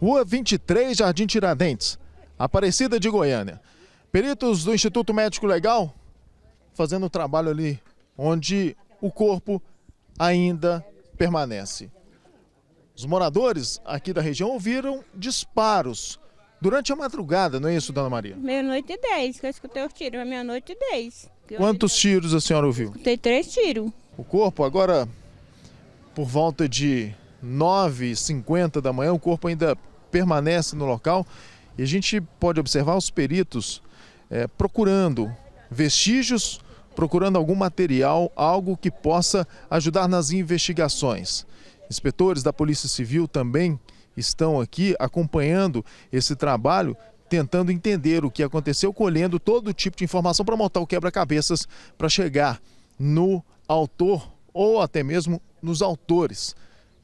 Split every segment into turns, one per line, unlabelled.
Rua 23, Jardim Tiradentes, Aparecida de Goiânia. Peritos do Instituto Médico Legal fazendo o trabalho ali onde o corpo ainda permanece. Os moradores aqui da região ouviram disparos durante a madrugada, não é isso, dona Maria?
Meia-noite e dez, que eu escutei os tiros, meia-noite e dez.
Quantos tiros a senhora ouviu?
Escutei três tiros.
O corpo agora, por volta de 9h50 da manhã, o corpo ainda permanece no local e a gente pode observar os peritos é, procurando vestígios, procurando algum material, algo que possa ajudar nas investigações. Inspetores da Polícia Civil também estão aqui acompanhando esse trabalho, tentando entender o que aconteceu, colhendo todo tipo de informação para montar o quebra-cabeças para chegar no autor ou até mesmo nos autores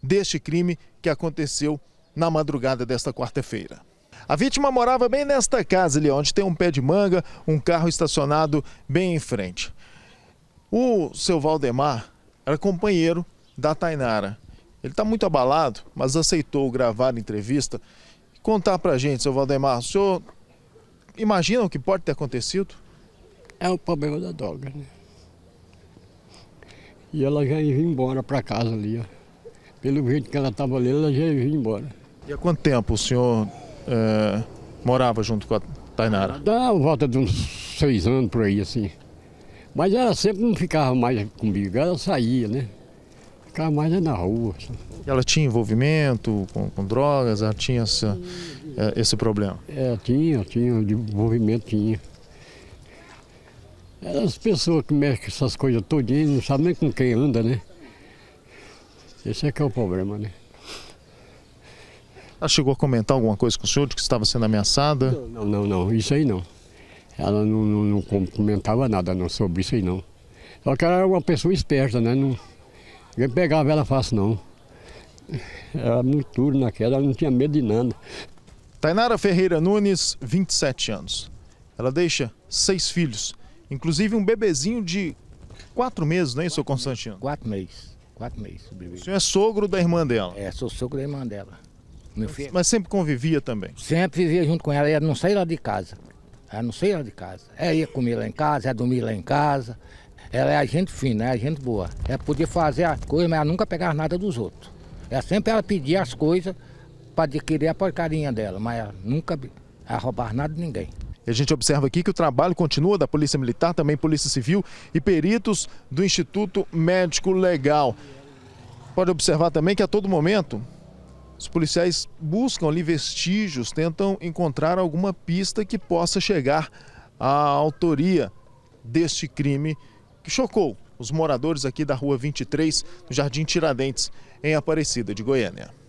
deste crime que aconteceu na madrugada desta quarta-feira. A vítima morava bem nesta casa ali, onde tem um pé de manga, um carro estacionado bem em frente. O seu Valdemar era companheiro da Tainara. Ele está muito abalado, mas aceitou gravar a entrevista e contar para a gente, seu Valdemar. O senhor imagina o que pode ter acontecido?
É o problema da droga, né? E ela já ia embora para casa ali, ó. Pelo jeito que ela estava ali, ela já ia embora. E há quanto tempo o senhor eh, morava junto com a Tainara? Dá volta de uns seis anos por aí, assim. Mas ela sempre não ficava mais comigo, ela saía, né? Ficava mais na rua. Assim. ela tinha envolvimento com, com drogas? Ela tinha essa, eh, esse problema? É, tinha, tinha, envolvimento tinha. As pessoas que mexem com essas coisas todinhas não sabem nem com quem anda, né? Esse é que é o problema, né? Ela chegou a comentar alguma coisa com o senhor de que estava sendo ameaçada? Não, não, não, não. isso aí não. Ela não, não, não, comentava nada não sobre isso aí não. Só que ela era uma pessoa esperta, né? Não, ninguém pegava ela fácil não. Era muito duro naquela, ela não tinha medo de nada. Tainara Ferreira Nunes, 27 anos. Ela deixa
seis filhos, inclusive um bebezinho de quatro meses, não é isso, quatro Constantino? Meses, quatro meses. Quatro meses. O, bebê. o senhor é sogro da irmã dela? É, sou sogro da irmã dela. Meu é filho. Mas
sempre convivia também? Sempre vivia junto com ela, ia não sair lá de casa. Ela não saía de casa. Ela ia comer lá em casa, ia dormir lá em casa. Ela é gente fina, é gente boa. Ela podia fazer as coisas, mas ela nunca pegava nada dos outros. Ela sempre ela pedia as coisas para adquirir a porcaria dela, mas ela nunca
ela roubava nada de ninguém. E a gente observa aqui que o trabalho continua da Polícia Militar, também Polícia Civil e peritos do Instituto Médico Legal. Pode observar também que a todo momento os policiais buscam ali vestígios, tentam encontrar alguma pista que possa chegar à autoria deste crime que chocou os moradores aqui da Rua 23, no Jardim Tiradentes, em Aparecida de Goiânia.